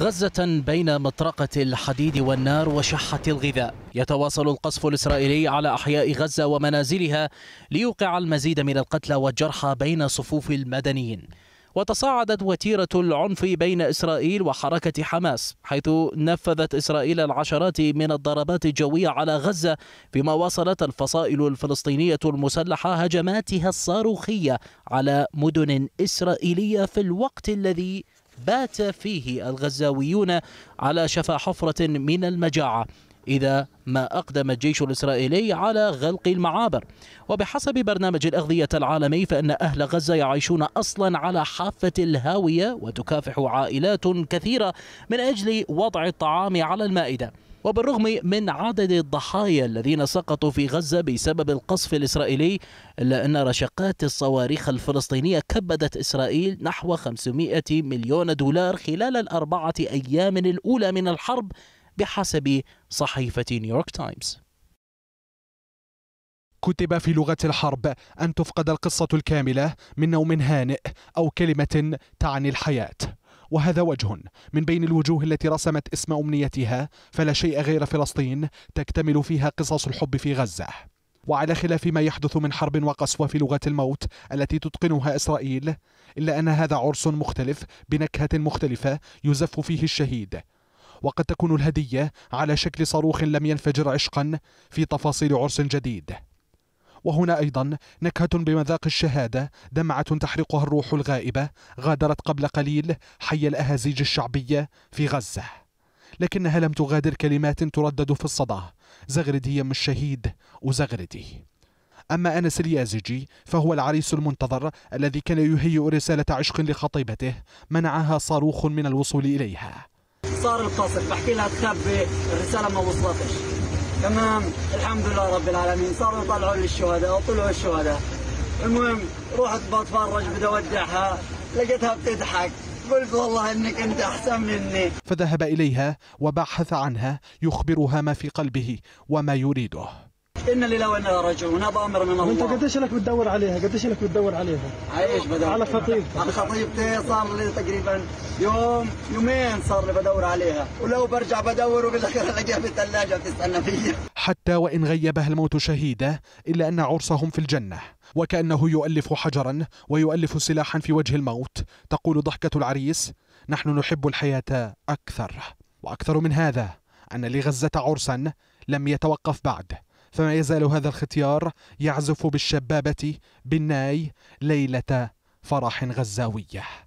غزة بين مطرقة الحديد والنار وشحة الغذاء يتواصل القصف الإسرائيلي على أحياء غزة ومنازلها ليوقع المزيد من القتلى والجرحى بين صفوف المدنيين وتصاعدت وتيرة العنف بين إسرائيل وحركة حماس حيث نفذت إسرائيل العشرات من الضربات الجوية على غزة بما واصلت الفصائل الفلسطينية المسلحة هجماتها الصاروخية على مدن إسرائيلية في الوقت الذي بات فيه الغزاويون على شفا حفرة من المجاعة إذا ما أقدم الجيش الإسرائيلي على غلق المعابر وبحسب برنامج الأغذية العالمي فإن أهل غزة يعيشون أصلا على حافة الهاوية وتكافح عائلات كثيرة من أجل وضع الطعام على المائدة وبالرغم من عدد الضحايا الذين سقطوا في غزة بسبب القصف الإسرائيلي إلا أن رشقات الصواريخ الفلسطينية كبدت إسرائيل نحو 500 مليون دولار خلال الأربعة أيام الأولى من الحرب بحسب صحيفة نيويورك تايمز كتب في لغة الحرب أن تفقد القصة الكاملة من نوم هانئ أو كلمة تعني الحياة وهذا وجه من بين الوجوه التي رسمت اسم أمنيتها فلا شيء غير فلسطين تكتمل فيها قصص الحب في غزة وعلى خلاف ما يحدث من حرب وقسوة في لغة الموت التي تتقنها إسرائيل إلا أن هذا عرس مختلف بنكهة مختلفة يزف فيه الشهيد وقد تكون الهدية على شكل صاروخ لم ينفجر عشقا في تفاصيل عرس جديد وهنا أيضا نكهة بمذاق الشهادة دمعة تحرقها الروح الغائبة غادرت قبل قليل حي الأهازيج الشعبية في غزة لكنها لم تغادر كلمات تردد في الصدى زغردي يا مش شهيد وزغردي أما أنس اليازجي فهو العريس المنتظر الذي كان يهيئ رسالة عشق لخطيبته منعها صاروخ من الوصول إليها صار القصف بحكي لها تخبي الرسالة ما وصلتش تمام الحمد لله رب العالمين صاروا يطلعوا للشهداء وطلعوا الشهداء المهم رحت بتفرج بدي اودعها لقيتها بتضحك قلت والله انك انت احسن مني فذهب اليها وبحث عنها يخبرها ما في قلبه وما يريده ان لله وانا راجعون هذا امر من الله وانت قديش لك بتدور عليها قديش لك بتدور عليها على ايش بدور على خطيبتي على خطيبتي صار لي تقريبا يوم يومين صار لي بدور عليها ولو برجع بدور وبالاخير الاقيها في الثلاجه بتستنى فيا حتى وان غيبها الموت شهيده الا ان عرسهم في الجنه وكانه يؤلف حجرا ويؤلف سلاحا في وجه الموت تقول ضحكه العريس نحن نحب الحياه اكثر واكثر من هذا ان لغزه عرسا لم يتوقف بعد فما يزال هذا الختيار يعزف بالشبابة بالناي ليلة فرح غزاويه